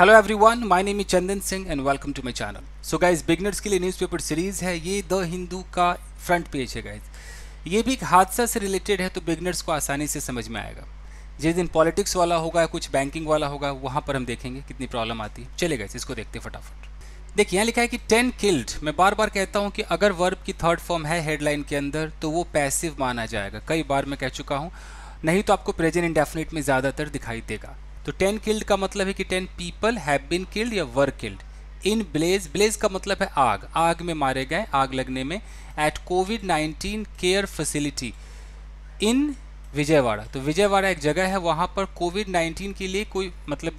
Hello everyone my name is Chandan Singh and welcome to my channel so guys beginners के लिए newspaper series है ये the Hindu का front page है गाइस ये भी एक हादसा से रिलेटेड है तो बिगनर्स को आसानी से समझ में आएगा जिस दिन पॉलिटिक्स वाला होगा कुछ बैंकिंग वाला होगा वहाँ पर हम देखेंगे कितनी प्रॉब्लम आती है चले गए इसको देखते फटाफट देखिए यहाँ लिखा है कि टेन किल्ड मैं बार बार कहता हूँ कि अगर वर्ब की थर्ड फॉर्म है हेडलाइन के अंदर तो वो पैसिव माना जाएगा कई बार मैं कह चुका हूँ नहीं तो आपको प्रेजेंट इंडेफिनिट में ज़्यादातर दिखाई देगा तो टेन किल्ड का मतलब है कि ten people have been killed या were killed in blaze blaze का मतलब है आग आग में मारे गए आग लगने में eight COVID 19 care facility in Vijayawada तो विजयवाड़ा एक जगह है वहाँ पर कोविड 19 के लिए कोई मतलब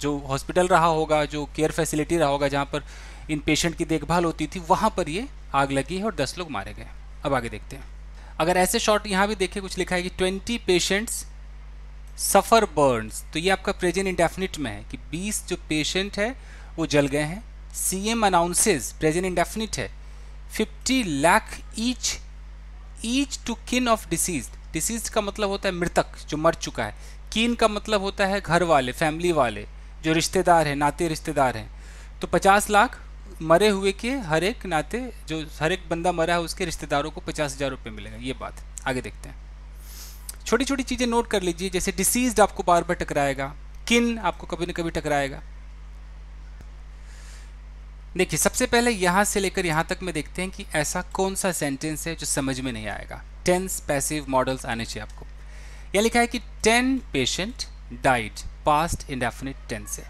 जो हॉस्पिटल रहा होगा जो केयर फैसिलिटी रहा होगा जहाँ पर इन पेशेंट की देखभाल होती थी वहाँ पर ये आग लगी है और दस लोग मारे गए अब आगे देखते हैं अगर ऐसे शॉर्ट यहाँ भी देखें कुछ लिखा है कि ट्वेंटी पेशेंट्स सफ़र बर्न्स तो ये आपका प्रेजेंट इंडेफिनिट में है कि 20 जो पेशेंट है वो जल गए हैं C M announces present indefinite है 50 lakh each each to kin of deceased deceased का मतलब होता है मृतक जो मर चुका है किन का मतलब होता है घर वाले फैमिली वाले जो रिश्तेदार हैं नाते रिश्तेदार हैं तो 50 लाख मरे हुए के हर एक नाते जो हर एक बंदा मरा है उसके रिश्तेदारों को पचास हज़ार रुपये मिलेगा ये बात आगे देखते हैं छोटी छोटी चीज़ें नोट कर लीजिए जैसे डिसीज आपको बार बार टकराएगा किन आपको कभी ना कभी टकराएगा देखिए सबसे पहले यहाँ से लेकर यहाँ तक में देखते हैं कि ऐसा कौन सा सेंटेंस है जो समझ में नहीं आएगा टेंस पैसिव मॉडल्स आने चाहिए आपको यह लिखा है कि ten patient died past indefinite tense है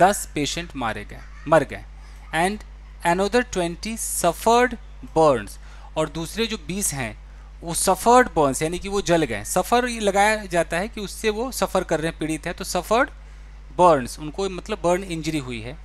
दस पेशेंट मारे गए मर गए and another twenty suffered burns और दूसरे जो बीस हैं वो सफ़र्ड बर्न्स यानी कि वो जल गए सफ़र ये लगाया जाता है कि उससे वो सफ़र कर रहे हैं पीड़ित हैं तो सफ़र्ड बर्न्स उनको मतलब बर्न इंजरी हुई है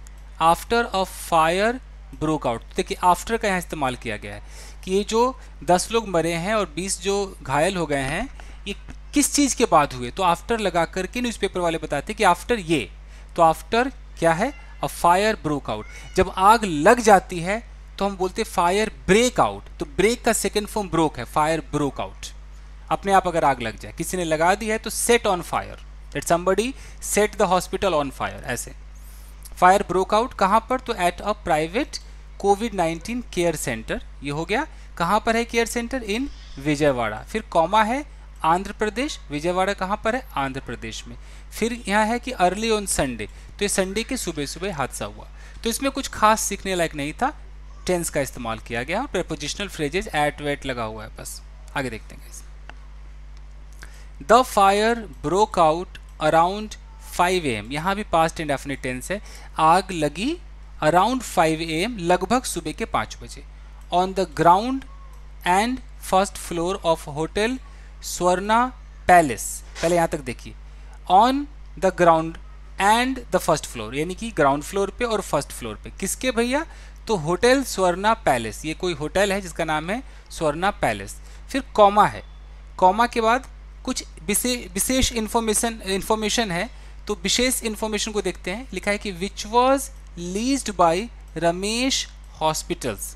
after a fire broke out देखिए आफ्टर का यहाँ इस्तेमाल किया गया है कि ये जो दस लोग मरे हैं और बीस जो घायल हो गए हैं ये किस चीज़ के बाद हुए तो आफ्टर लगा करके न्यूज़पेपर वाले बताते हैं कि आफ्टर ये तो आफ्टर क्या है अ फायर ब्रोक आउट जब आग लग जाती है तो हम बोलते हैं फायर ब्रेक आउट तो ब्रेक का सेकेंड फॉर्म ब्रोक है फायर ब्रोक आउट अपने आप अगर आग लग जाए किसी ने लगा दी है तो set on fire that somebody set the hospital on fire ऐसे फायर ब्रोक आउट कहाँ पर तो at a private COVID 19 care centre ये हो गया कहाँ पर है केयर सेंटर इन विजयवाड़ा फिर कौमा है आंध्र प्रदेश विजयवाड़ा कहाँ पर है आंध्र प्रदेश में फिर यहाँ है कि अर्ली ऑन संडे तो ये संडे के सुबह सुबह हादसा हुआ तो इसमें कुछ खास सीखने लायक नहीं था टेंस का इस्तेमाल किया गया और प्रपोजिशनल फ्रेजेज एट वेट लगा हुआ है बस आगे देखते हैं the fire broke out around 5 am यहाँ भी पास्ट एंड एफनी टेंस है आग लगी अराउंड 5 एम लगभग सुबह के पाँच बजे on the ground and first floor of hotel Swarna Palace पहले यहाँ तक देखिए on the ground and the first floor यानी कि ग्राउंड फ्लोर पे और फर्स्ट फ्लोर पे किसके भैया तो होटल स्वर्णा पैलेस ये कोई होटल है जिसका नाम है स्वर्णा पैलेस फिर कॉमा है कॉमा के बाद कुछ विशेष इन्फॉर्मेशन इन्फॉर्मेशन है तो विशेष इन्फॉर्मेशन को देखते हैं लिखा है कि which was leased by Ramesh Hospitals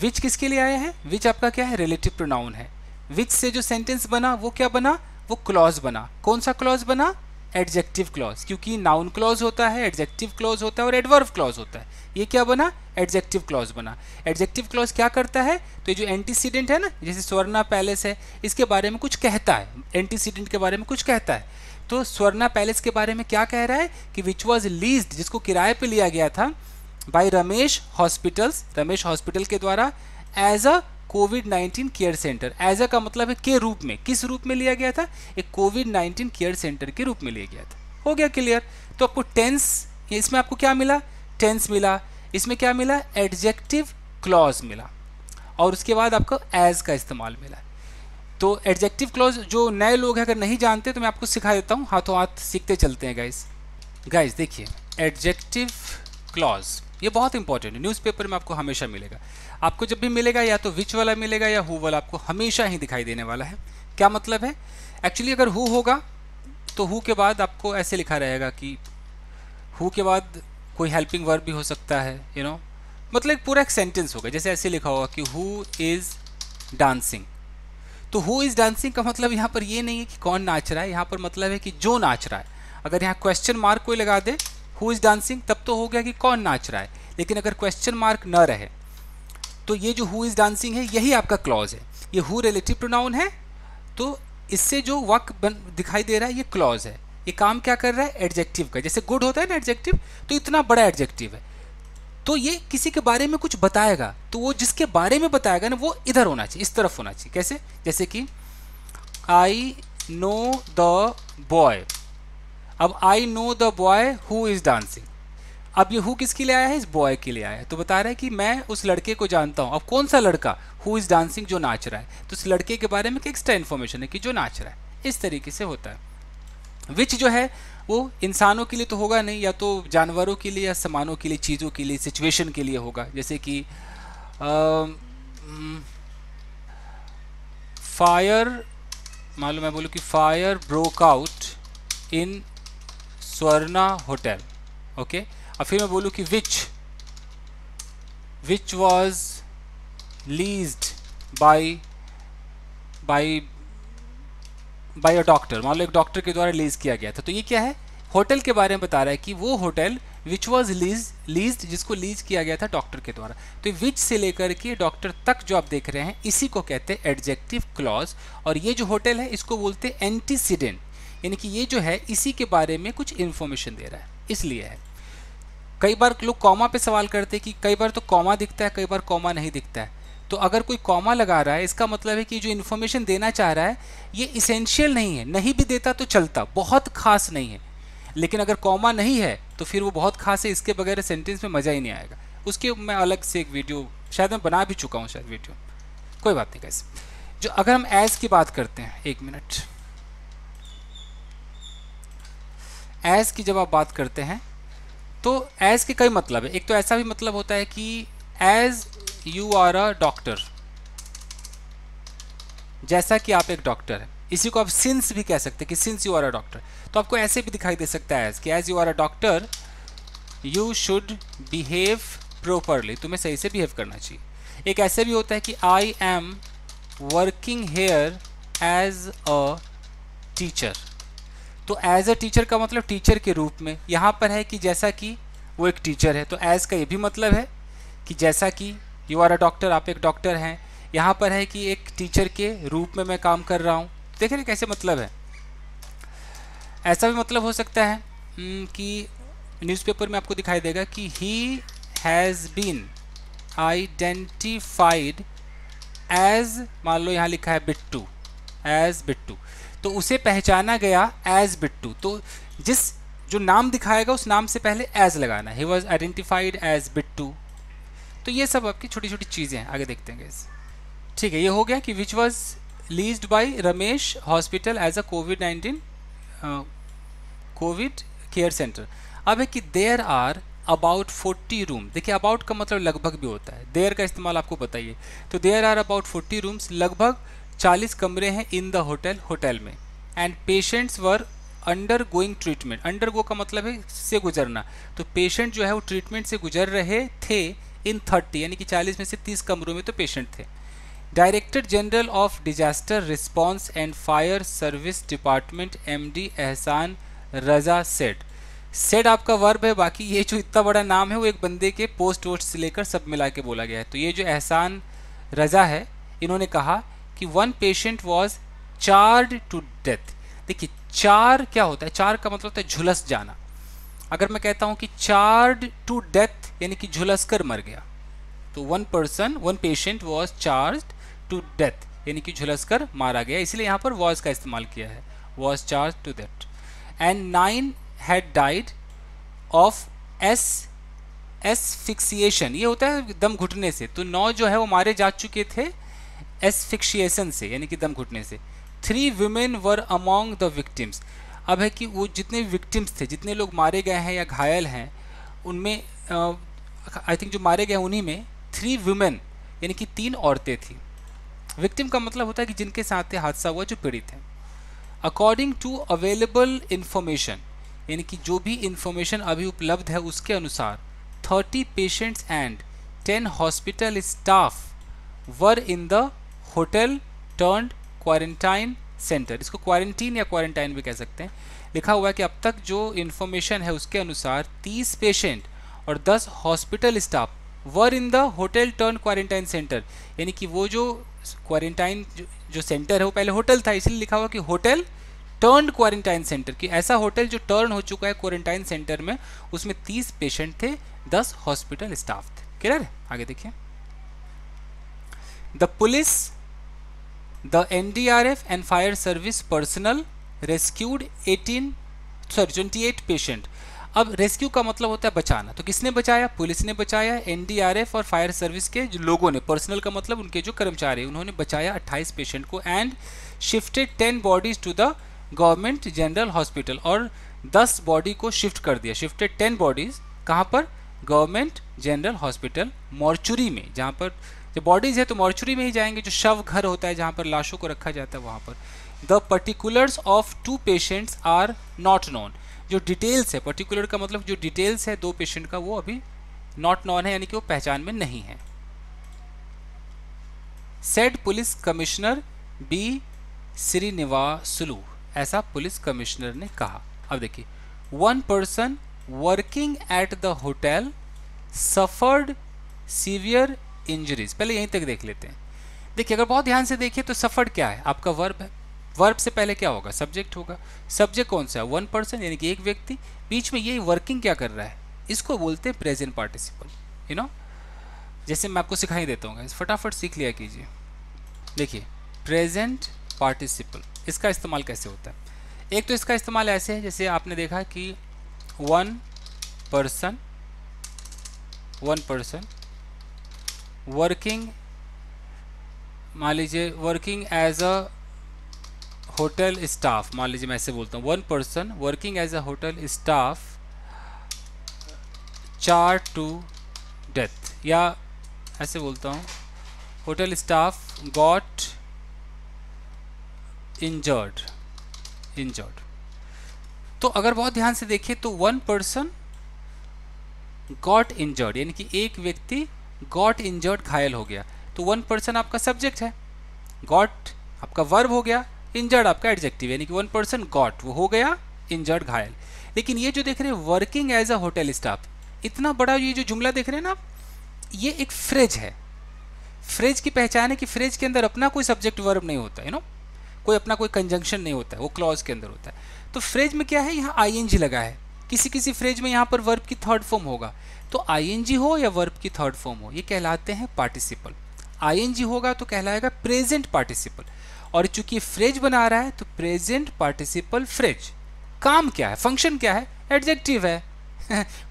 which किसके लिए आया है विच आपका क्या है रिलेटिव प्रोनाउन है विच से जो सेंटेंस बना वो क्या बना वो क्लॉज बना कौन सा क्लॉज बना एडजेक्टिव क्लॉज क्योंकि नाउन क्लॉज होता है एडजेक्टिव क्लॉज होता है और एडवर्व क्लॉज होता है ये क्या बना एडजेक्टिव क्लॉज बना एडजेक्टिव क्लॉज क्या करता है तो जो एंटीसीडेंट है ना जैसे स्वर्णा पैलेस है इसके बारे में कुछ कहता है एंटीसीडेंट के बारे में कुछ कहता है तो स्वर्णा पैलेस के बारे में क्या कह रहा है कि विच वॉज लीज जिसको किराए पर लिया गया था by Ramesh Hospitals Ramesh hospital के द्वारा as a COVID 19 care centre as a का मतलब है के रूप में किस रूप में लिया गया था एक कोविड 19 केयर सेंटर के रूप में लिया गया था हो गया क्लियर तो आपको टेंस इसमें आपको क्या मिला टेंस मिला इसमें क्या मिला एडजेक्टिव क्लॉज मिला और उसके बाद आपको एज का इस्तेमाल मिला तो एडजेक्टिव क्लॉज जो नए लोग हैं अगर नहीं जानते तो मैं आपको सिखा देता हूँ हाथों हाथ सीखते चलते हैं गाइज गाइज देखिए एडजेक्टिव क्लॉज ये बहुत इंपॉर्टेंट है न्यूज़पेपर में आपको हमेशा मिलेगा आपको जब भी मिलेगा या तो विच वाला मिलेगा या हु वाला आपको हमेशा ही दिखाई देने वाला है क्या मतलब है एक्चुअली अगर हु होगा तो हु के बाद आपको ऐसे लिखा रहेगा कि हु के बाद कोई हेल्पिंग वर्ब भी हो सकता है यू you नो know? मतलब एक पूरा एक सेंटेंस होगा जैसे ऐसे लिखा होगा कि हु इज़ डांसिंग तो हु इज़ डांसिंग का मतलब यहाँ पर ये नहीं है कि कौन नाच रहा है यहाँ पर मतलब है कि जो नाच रहा है अगर यहाँ क्वेश्चन मार्क कोई लगा दे हु इज़ डांसिंग तब तो हो गया कि कौन नाच रहा है लेकिन अगर क्वेश्चन मार्क न रहे तो ये जो हु इज़ डांसिंग है यही आपका क्लॉज है ये हु रिलेटिव प्रोनाउन है तो इससे जो वक बन दिखाई दे रहा है ये क्लॉज है ये काम क्या कर रहा है एडजेक्टिव का जैसे गुड होता है ना एडजेक्टिव तो इतना बड़ा एडजेक्टिव है तो ये किसी के बारे में कुछ बताएगा तो वो जिसके बारे में बताएगा ना वो इधर होना चाहिए इस तरफ होना चाहिए कैसे जैसे कि आई नो द बॉय अब I know the boy who is dancing अब ये हु किसके लिए आया है इस बॉय के लिए आया है तो बता रहा है कि मैं उस लड़के को जानता हूँ अब कौन सा लड़का हु इज़ डांसिंग जो नाच रहा है तो उस लड़के के बारे में एक्स्ट्रा इन्फॉर्मेशन है कि जो नाच रहा है इस तरीके से होता है विच जो है वो इंसानों के लिए तो होगा नहीं या तो जानवरों के लिए या सामानों के लिए चीज़ों के लिए सिचुएशन के लिए होगा जैसे कि फायर हम्म, मालूम है मैं बोलूँ कि fire broke out in Swarna hotel okay और फिर मैं बोलूँ कि which which was leased by by by a doctor मान लो एक डॉक्टर के द्वारा लीज किया गया था तो ये क्या है होटल के बारे में बता रहा है कि वो hotel which was leased leased जिसको लीज किया गया था डॉक्टर के द्वारा तो विच से लेकर के डॉक्टर तक जो आप देख रहे हैं इसी को कहते हैं एडजेक्टिव क्लॉज और ये जो होटल है इसको बोलते हैं एंटीसीडेंट यानी कि ये जो है इसी के बारे में कुछ इन्फॉर्मेशन दे रहा है इसलिए है कई बार लोग कॉमा पे सवाल करते हैं कि कई बार तो कॉमा दिखता है कई बार कॉमा नहीं दिखता है तो अगर कोई कॉमा लगा रहा है इसका मतलब है कि जो इन्फॉर्मेशन देना चाह रहा है ये इसेंशियल नहीं है नहीं भी देता तो चलता बहुत खास नहीं है लेकिन अगर कॉमा नहीं है तो फिर वो बहुत खास है इसके बगैर सेंटेंस में मज़ा ही नहीं आएगा उसके मैं अलग से एक वीडियो शायद मैं बना भी चुका हूँ शायद वीडियो कोई बात नहीं कैसे जो अगर हम एज की बात करते हैं एक मिनट एज की जब आप बात करते हैं तो एज के कई मतलब है एक तो ऐसा भी मतलब होता है कि as you are a doctor जैसा कि आप एक डॉक्टर हैं इसी को आप सिंस भी कह सकते हैं कि since you are a doctor तो आपको ऐसे भी दिखाई दे सकता है एज कि as you are a doctor you should behave properly तुम्हें सही से बिहेव करना चाहिए एक ऐसे भी होता है कि I am working here as a teacher तो एज अ टीचर का मतलब टीचर के रूप में यहाँ पर है कि जैसा कि वो एक टीचर है तो एज का ये भी मतलब है कि जैसा कि यू आर अ डॉक्टर आप एक डॉक्टर हैं यहाँ पर है कि एक टीचर के रूप में मैं काम कर रहा हूँ देख रहे कैसे मतलब है ऐसा भी मतलब हो सकता है हम्म, कि न्यूज़पेपर में आपको दिखाई देगा कि he has been identified as मान लो यहाँ लिखा है बिट्टू एज बिट्टू तो उसे पहचाना गया एज बिट्टू तो जिस जो नाम दिखाएगा उस नाम से पहले एज लगाना he was identified as Bittu तो ये सब आपकी छोटी छोटी चीज़ें हैं आगे देखते हैं इस ठीक है ये हो गया कि which was leased by Ramesh hospital as a COVID nineteen COVID care centre अब है कि देयर आर अबाउट 40 रूम देखिए अबाउट का मतलब लगभग भी होता है देयर का इस्तेमाल आपको बताइए तो देयर आर अबाउट 40 रूम्स लगभग चालीस कमरे हैं इन द होटल होटल में and patients were undergoing treatment undergo का मतलब है से गुजरना तो पेशेंट जो है वो ट्रीटमेंट से गुजर रहे थे इन 30 यानी कि 40 में से 30 कमरों में तो पेशेंट थे director general of disaster response and fire service department MD Ehsan Raza set said आपका वर्ब है बाकी ये जो इतना बड़ा नाम है वो एक बंदे के पोस्ट वोस्ट से लेकर सब मिला के बोला गया है तो ये जो एहसान रजा है इन्होंने कहा कि one patient was charred to death देखिए चार क्या होता है चार का मतलब होता है झुलस जाना अगर मैं कहता हूं कि चार्ड टू डेथ यानी कि झुलस कर मर गया तो one person one patient was charge to death यानी कि झुलस कर मारा गया इसलिए यहां पर वॉज का इस्तेमाल किया है was charge to death and nine had died of asphyxiation ये होता है दम घुटने से तो नौ जो है वो मारे जा चुके थे एसफिक्शिएशन से यानी कि दम घुटने से three women were among the victims अब है कि वो जितने विक्टिम्स थे जितने लोग मारे गए हैं या घायल हैं उनमें आई थिंक जो मारे गए उन्हीं में थ्री वुमेन यानी कि तीन औरतें थी विक्टिम का मतलब होता है कि जिनके साथ हादसा हुआ जो पीड़ित हैं अकॉर्डिंग टू अवेलेबल इन्फॉर्मेशन यानी कि जो भी इन्फॉर्मेशन अभी उपलब्ध है उसके अनुसार thirty patients and ten hospital staff were in the hotel turned quarantine centre इसको क्वारंटीन या क्वारंटाइन भी कह सकते हैं लिखा हुआ है कि अब तक जो इन्फॉर्मेशन है उसके अनुसार 30 पेशेंट और 10 hospital staff were in the hotel turned quarantine centre यानी कि वो जो क्वारंटाइन जो सेंटर है वो पहले होटल था इसलिए लिखा हुआ कि होटल टर्न क्वारंटाइन सेंटर कि ऐसा होटल जो टर्न हो चुका है क्वारंटाइन सेंटर में उसमें तीस पेशेंट थे दस हॉस्पिटल स्टाफ थे क्लियर आगे देखिए the police the NDRF and fire service personnel rescued 18 sorry 28 patient अब रेस्क्यू का मतलब होता है बचाना तो किसने बचाया पुलिस ने बचाया एनडीआरएफ और फायर सर्विस के जो लोगों ने पर्सनल का मतलब उनके जो कर्मचारी उन्होंने बचाया 28 पेशेंट को and shifted 10 bodies to the government general hospital और 10 बॉडी को शिफ्ट कर दिया शिफ्टेड 10 बॉडीज कहाँ पर गवर्नमेंट जनरल हॉस्पिटल मॉर्चुरी में जहाँ पर जो बॉडीज है तो मॉर्चुरी में ही जाएंगे जो शव घर होता है जहाँ पर लाशों को रखा जाता है वहाँ पर the particulars of two patients are not known जो डिटेल्स है पर्टिकुलर का मतलब जो डिटेल्स है दो पेशेंट का वो अभी नॉट नॉन है यानी कि वो पहचान में नहीं है said police commissioner B Srinivasulu ऐसा पुलिस कमिश्नर ने कहा अब देखिए one person working at the hotel suffered severe injuries पहले यहीं तक देख लेते हैं देखिए अगर बहुत ध्यान से देखिए तो सफ़र्ड क्या है आपका वर्ब है वर्ब से पहले क्या होगा सब्जेक्ट होगा सब्जेक्ट कौन सा है वन पर्सन यानी कि एक व्यक्ति बीच में यही वर्किंग क्या कर रहा है इसको बोलते हैं प्रेजेंट पार्टिसिपल यू नो जैसे मैं आपको सिखाई देता हूँ फटाफट सीख लिया कीजिए देखिए प्रेजेंट पार्टिसिपल इसका इस्तेमाल कैसे होता है एक तो इसका इस्तेमाल ऐसे है जैसे आपने देखा कि one person one person working मान लीजिए working as a hotel staff मान लीजिए मैं ऐसे बोलता हूँ one person working as a hotel staff char to death या ऐसे बोलता हूँ hotel staff got injured injured तो अगर बहुत ध्यान से देखें तो वन पर्सन गॉट इंजर्ड यानी कि एक व्यक्ति गॉट इंजर्ड घायल हो गया तो वन पर्सन आपका सब्जेक्ट है गॉट आपका वर्ब हो गया इंजर्ड आपका एडजेक्टिव यानी कि वन पर्सन गॉट वो हो गया इंजर्ड घायल लेकिन ये जो देख रहे हैं working as a hotel staff इतना बड़ा ये जो जुमला देख रहे हैं ना ये एक फ्रिज है फ्रिज की पहचान है कि फ्रिज के अंदर अपना कोई सब्जेक्ट वर्ब नहीं होता यू नो कोई अपना कोई कंजंक्शन नहीं होता है वो क्लॉज के अंदर होता है तो फ्रिज में क्या है यहाँ आई लगा है किसी किसी फ्रिज में यहाँ पर वर्ब की थर्ड फॉर्म होगा तो आई हो या वर्ब की थर्ड फॉर्म हो ये कहलाते हैं पार्टिसिपल आई होगा तो कहलाएगा प्रेजेंट पार्टिसिपल और चूंकि फ्रेज बना रहा है तो प्रेजेंट पार्टिसिपल फ्रेज काम क्या है फंक्शन क्या है एडजेक्टिव है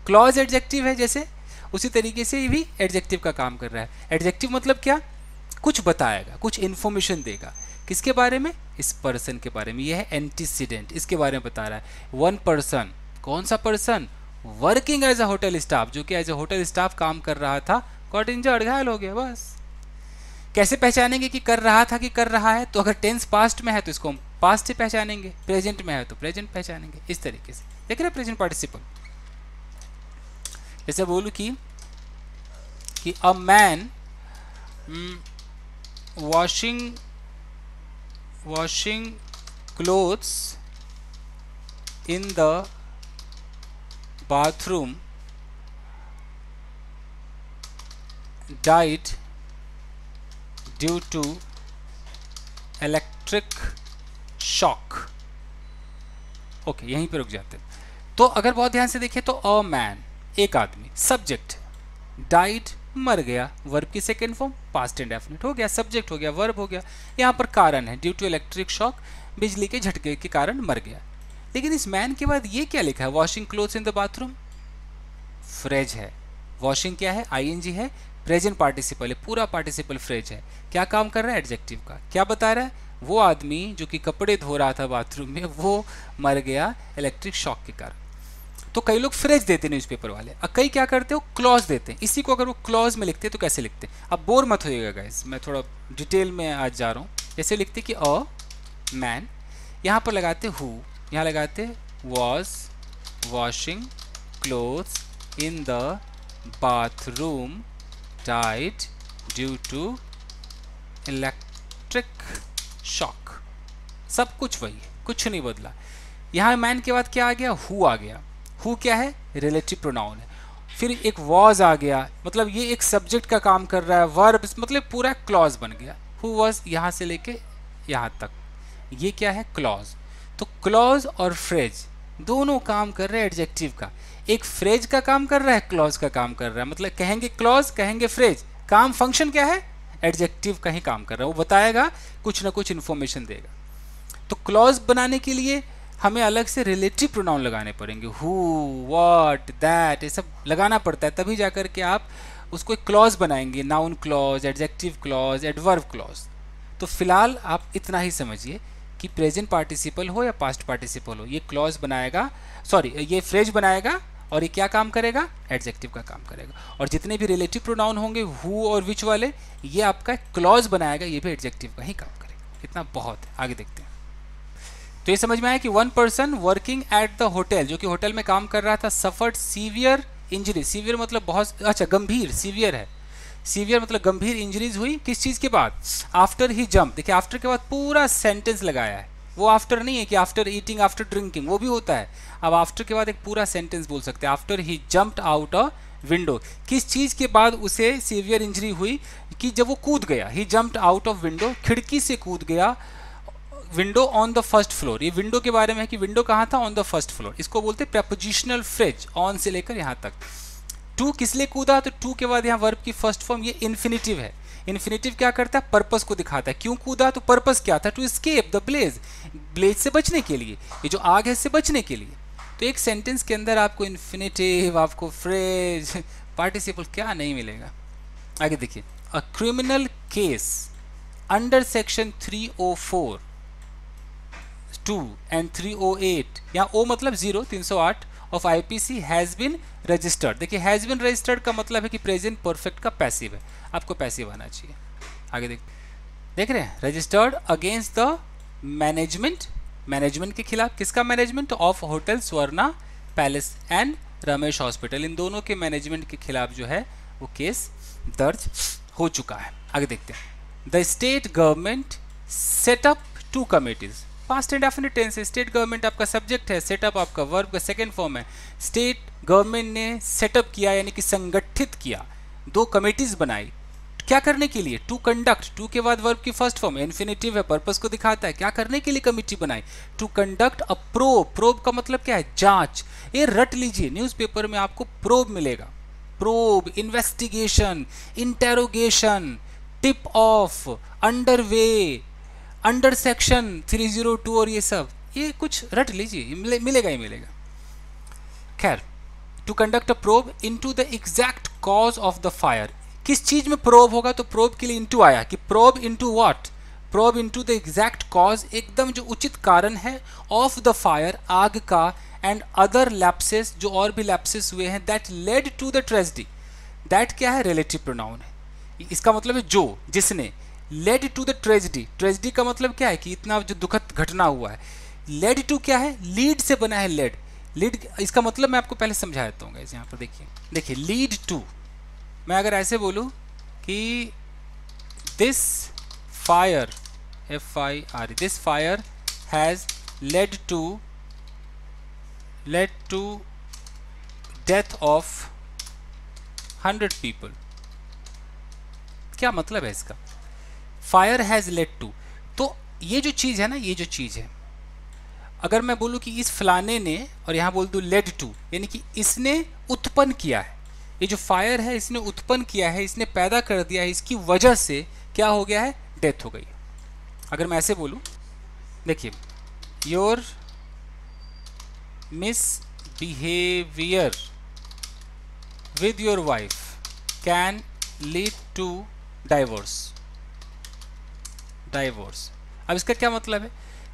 क्लॉज एडजेक्टिव है जैसे उसी तरीके से ये भी एडजेक्टिव का काम कर रहा है एडजेक्टिव मतलब क्या कुछ बताएगा कुछ इन्फॉर्मेशन देगा किसके बारे में इस पर्सन के बारे में यह है एंटीसीडेंट इसके बारे में बता रहा है वन पर्सन कौन सा person working as a hotel staff जो कि एज ए होटल स्टाफ काम कर रहा था गॉट इंजर्ड घायल हो गया बस कैसे पहचानेंगे कि कर रहा था कि कर रहा है तो अगर टेंस पास्ट में है तो इसको हम पास्ट से पहचानेंगे प्रेजेंट में है तो प्रेजेंट पहचानेंगे इस तरीके से देख रहे प्रेजेंट पार्टिसिपल जैसे बोलू कि कि a man washing washing clothes in the bathroom died due to electric shock okay यहीं पर रुक जाते तो अगर बहुत ध्यान से देखें तो अ मैन एक आदमी सब्जेक्ट डाइड मर गया वर्ब की second form past indefinite हो गया सब्जेक्ट हो गया वर्ब हो गया यहां पर कारण है ड्यू टू इलेक्ट्रिक शॉक बिजली के झटके के कारण मर गया लेकिन इस मैन के बाद ये क्या लिखा है washing clothes in the bathroom phrase है वॉशिंग क्या है आईएनजी है प्रेजेंट पार्टिसिपल है पूरा पार्टिसिपल फ्रेज है क्या काम कर रहा है एडजेक्टिव का क्या बता रहा है वो आदमी जो कि कपड़े धो रहा था बाथरूम में वो मर गया इलेक्ट्रिक शॉक के कारण तो कई लोग फ्रेज देते हैं न्यूज़पेपर वाले अब कई क्या करते हो क्लॉज देते हैं इसी को अगर वो क्लॉज में लिखते हैं तो कैसे लिखते हैं अब बोर मत होइएगा गाइस मैं थोड़ा डिटेल में आज जा रहा हूँ जैसे लिखते कि अ मैन यहाँ पर लगाते हु यहाँ लगाते was washing clothes in the bathroom died due to electric shock सब कुछ वही है कुछ नहीं बदला यहाँ मैन के बाद क्या आ गया हु आ गया हु क्या है रिलेटिव प्रोनाउन है फिर एक वॉज आ गया मतलब ये एक सब्जेक्ट का काम कर रहा है वर्ब मतलब पूरा क्लॉज बन गया हु वॉज यहाँ से लेके यहाँ तक ये क्या है क्लॉज तो क्लॉज और फ्रेज दोनों काम कर रहे हैं एडजेक्टिव का एक फ्रेज का काम कर रहा है क्लॉज का काम कर रहा है मतलब कहेंगे क्लॉज कहेंगे फ्रेज काम फंक्शन क्या है एडजेक्टिव का ही काम कर रहा है वो बताएगा कुछ ना कुछ इन्फॉर्मेशन देगा तो क्लॉज बनाने के लिए हमें अलग से रिलेटिव प्रोनाउन लगाने पड़ेंगे हु वॉट दैट ये सब लगाना पड़ता है तभी जा के आप उसको एक क्लॉज बनाएंगे noun clause adjective clause adverb clause तो फिलहाल आप इतना ही समझिए कि प्रेजेंट पार्टिसिपल हो या पास्ट पार्टिसिपल हो ये क्लॉज बनाएगा सॉरी ये फ्रेज बनाएगा और ये क्या काम करेगा एडजेक्टिव का काम करेगा और जितने भी रिलेटिव प्रोनाउन होंगे हु और विच वाले ये आपका क्लॉज बनाएगा ये भी एडजेक्टिव का ही काम करेगा इतना बहुत है आगे देखते हैं तो ये समझ में आया कि one person working at the hotel जो कि होटल में काम कर रहा था सफर्ड सीवियर इंजरी सीवियर मतलब बहुत अच्छा गंभीर सीवियर है सीवियर मतलब गंभीर इंजरीज हुई किस चीज़ के बाद आफ्टर ही जम्प देखिए आफ्टर के बाद पूरा सेंटेंस लगाया है वो आफ्टर नहीं है कि आफ्टर ईटिंग आफ्टर ड्रिंकिंग वो भी होता है अब आफ्टर के बाद एक पूरा सेंटेंस बोल सकते हैं after he jumped out a window किस चीज़ के बाद उसे सीवियर इंजरी हुई कि जब वो कूद गया he jumped out of window खिड़की से कूद गया window on the first floor ये विंडो के बारे में है कि विंडो कहाँ था ऑन द फर्स्ट फ्लोर इसको बोलते हैं प्रपोजिशनल फ्रिज ऑन से लेकर यहाँ तक टू किस लिए कूदा तो टू के बाद यहाँ वर्ब की फर्स्ट फॉर्म ये इन्फिनेटिव है इन्फिनेटिव क्या करता है पर्पस को दिखाता है क्यों कूदा तो पर्पस क्या था to escape the blaze blaze से बचने के लिए ये जो आग है इससे बचने के लिए तो एक सेंटेंस के अंदर आपको इन्फिनेटिव आपको फ्रेज पार्टिसिपल क्या नहीं मिलेगा आगे देखिए a criminal case under section 304 two and 308 यहाँ ओ मतलब zero 308 of IPC has been registered देखिए हैज़ बिन रजिस्टर्ड का मतलब है कि प्रेजेंट परफेक्ट का पैसिव है आपको पैसिव आना चाहिए आगे देख देख रहे हैं registered against the management management के खिलाफ किसका management of hotel Swarna Palace and Ramesh Hospital इन दोनों के मैनेजमेंट के खिलाफ जो है वो केस दर्ज हो चुका है आगे देखते हैं the state government set up two committees past indefinite tense है स्टेट गवर्नमेंट आपका सब्जेक्ट है सेटअप आपका वर्ब का सेकेंड फॉर्म है स्टेट गवर्नमेंट ने सेटअप किया यानी कि संगठित किया दो कमेटीज बनाई क्या करने के लिए टू कंडक्ट टू के बाद वर्ब की फर्स्ट फॉर्म इन्फिनेटिव है पर्पस को दिखाता है क्या करने के लिए कमेटी बनाई to conduct a probe probe का मतलब क्या है जांच ये रट लीजिए न्यूज़पेपर में आपको प्रोब मिलेगा probe investigation interrogation tip off underway under section 302 और ये सब ये कुछ रट लीजिए मिले, मिलेगा ही मिलेगा खैर to conduct a probe into the exact cause of the fire किस चीज में प्रोब होगा तो प्रोब के लिए इंटू आया कि probe into what probe into the exact cause एकदम जो उचित कारण है ऑफ द फायर आग का एंड अदर लैप्सेस जो और भी लैप्सेस हुए हैं that led to the tragedy that क्या है रिलेटिव प्रोनाउन है इसका मतलब है जो जिसने led to the tragedy tragedy का मतलब क्या है कि इतना जो दुखद घटना हुआ है लेड टू क्या है लीड से बना है लेड लीड इसका मतलब मैं आपको पहले समझा देता हूँ यहाँ पर देखिए देखिए लीड टू मैं अगर ऐसे बोलूँ कि this fire F I R this fire has led to led to death of hundred people क्या मतलब है इसका फायर हैज़ लेड टू तो ये जो चीज़ है ना ये जो चीज़ है अगर मैं बोलूँ कि इस फलाने ने और यहाँ बोल दूँ लेड टू यानी कि इसने उत्पन्न किया है ये जो फायर है इसने उत्पन्न किया है इसने पैदा कर दिया है इसकी वजह से क्या हो गया है डेथ हो गई अगर मैं ऐसे बोलूँ देखिए your misbehaviour with your wife can lead to divorce divorce अब इसका क्या मतलब है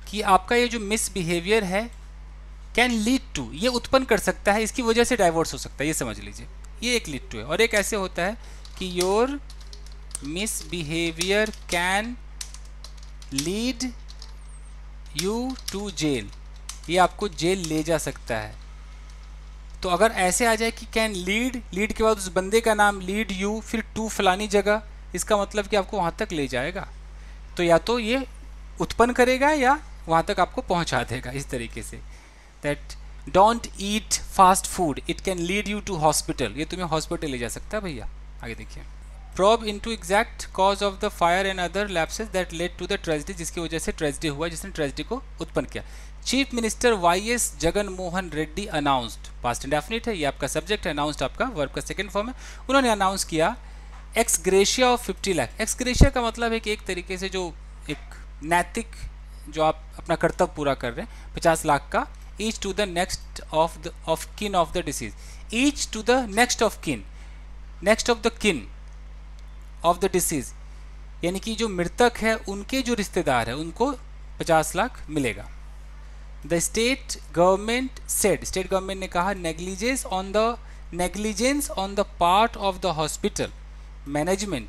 कि आपका ये जो मिसबिहेवियर है कैन लीड टू ये उत्पन्न कर सकता है इसकी वजह से डाइवोर्स हो सकता है ये समझ लीजिए ये एक लीड टू है और एक ऐसे होता है कि your misbehaviour can lead you to jail ये आपको जेल ले जा सकता है तो अगर ऐसे आ जाए कि कैन लीड लीड के बाद उस बंदे का नाम लीड यू फिर टू फलानी जगह इसका मतलब कि आपको वहाँ तक ले जाएगा तो या तो ये उत्पन्न करेगा या वहाँ तक आपको पहुँचा देगा इस तरीके से that don't eat fast food it can lead you to hospital ये तुम्हें हॉस्पिटल ले जा सकता है भैया आगे देखिए probe into exact cause of the fire and other lapses that led to the tragedy जिसकी वजह से ट्रेजडी हुआ जिसने ट्रेजडी को उत्पन्न किया chief minister Y S Jagan Mohan Reddy announced past indefinite है ये आपका सब्जेक्ट है अनाउंस्ड आपका वर्ब का सेकेंड फॉर्म है उन्होंने अनाउंस किया ex gratia of fifty lakh ex gratia का मतलब है कि एक तरीके से जो एक नैतिक जो आप अपना कर्तव्य पूरा कर रहे हैं पचास लाख का each to the next of the of kin of the deceased each to the next of kin next of the kin of the deceased यानी कि जो मृतक है उनके जो रिश्तेदार है उनको पचास लाख मिलेगा the state government said state government ने कहा negligence on the negligence on the part of the hospital management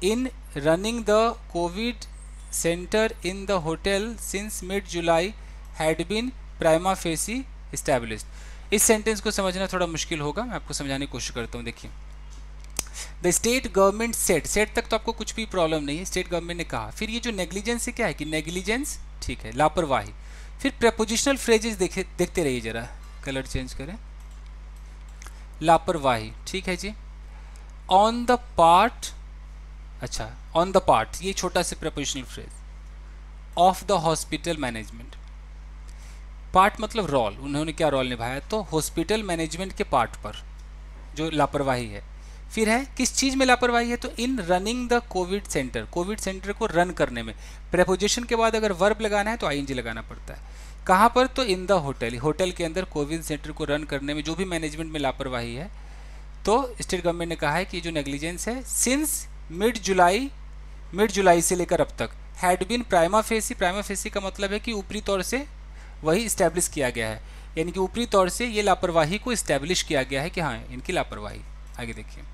in running the COVID center in the hotel since mid July had been prima facie established. इस sentence को समझना थोड़ा मुश्किल होगा मैं आपको समझाने की कोशिश करता हूँ देखिए the state government set set तक तो आपको कुछ भी प्रॉब्लम नहीं है स्टेट गवर्नमेंट ने कहा फिर ये जो नेग्लिजेंस से क्या है कि नेग्लिजेंस ठीक है लापरवाही फिर प्रपोजिशनल फ्रेजेस देखे देखते रहिए जरा कलर चेंज करें लापरवाही ठीक है जी ऑन द पार्ट अच्छा ऑन द पार्ट ये छोटा सा prepositional phrase of the hospital management part मतलब रोल उन्होंने क्या रोल निभाया तो हॉस्पिटल मैनेजमेंट के पार्ट पर जो लापरवाही है फिर है किस चीज़ में लापरवाही है तो in running the Covid centre Covid centre को रन करने में प्रपोजिशन के बाद अगर वर्ब लगाना है तो आई लगाना पड़ता है कहाँ पर तो इन द होटल होटल के अंदर कोविड सेंटर को रन करने में जो भी मैनेजमेंट में लापरवाही है तो स्टेट गवर्नमेंट ने कहा है कि जो नेग्लिजेंस है since mid July mid July से लेकर अब तक had been prima facie prima facie का मतलब है कि ऊपरी तौर से वही इस्टेब्लिश किया गया है यानी कि ऊपरी तौर से ये लापरवाही को इस्टेब्लिश किया गया है कि हाँ इनकी लापरवाही आगे देखिए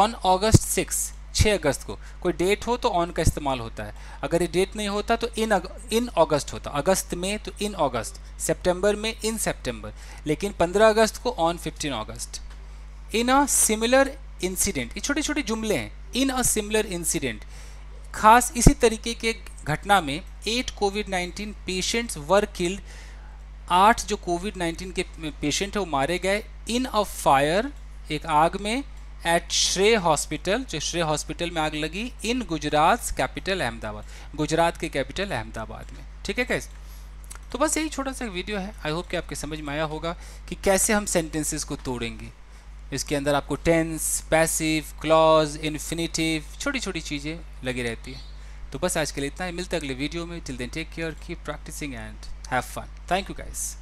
ऑन ऑगस्ट सिक्स छः अगस्त को कोई डेट हो तो ऑन का इस्तेमाल होता है अगर ये डेट नहीं होता तो इन इन अगस्त होता अगस्त में तो इन अगस्त सितंबर में इन सितंबर लेकिन 15 अगस्त को on 15 August in a similar incident ये छोटे छोटे जुमले हैं इन अ सिमिलर इंसिडेंट खास इसी तरीके के घटना में eight Covid nineteen patients were killed आठ जो कोविड नाइन्टीन के पेशेंट है वो मारे गए इन अ फायर एक आग में एट श्रे हॉस्पिटल जो श्रे हॉस्पिटल में आग लगी इन गुजरात कैपिटल अहमदाबाद गुजरात के कैपिटल अहमदाबाद में ठीक है कैसे तो बस यही छोटा सा वीडियो है आई होप कि आपके समझ में आया होगा कि कैसे हम सेंटेंसेस को तोड़ेंगे इसके अंदर आपको टेंस पैसिव क्लॉज इन्फिनिटिव छोटी छोटी चीज़ें लगी रहती है तो बस आज के लिए इतना ही मिलते अगले वीडियो में till then take care keep practising and have fun thank you guys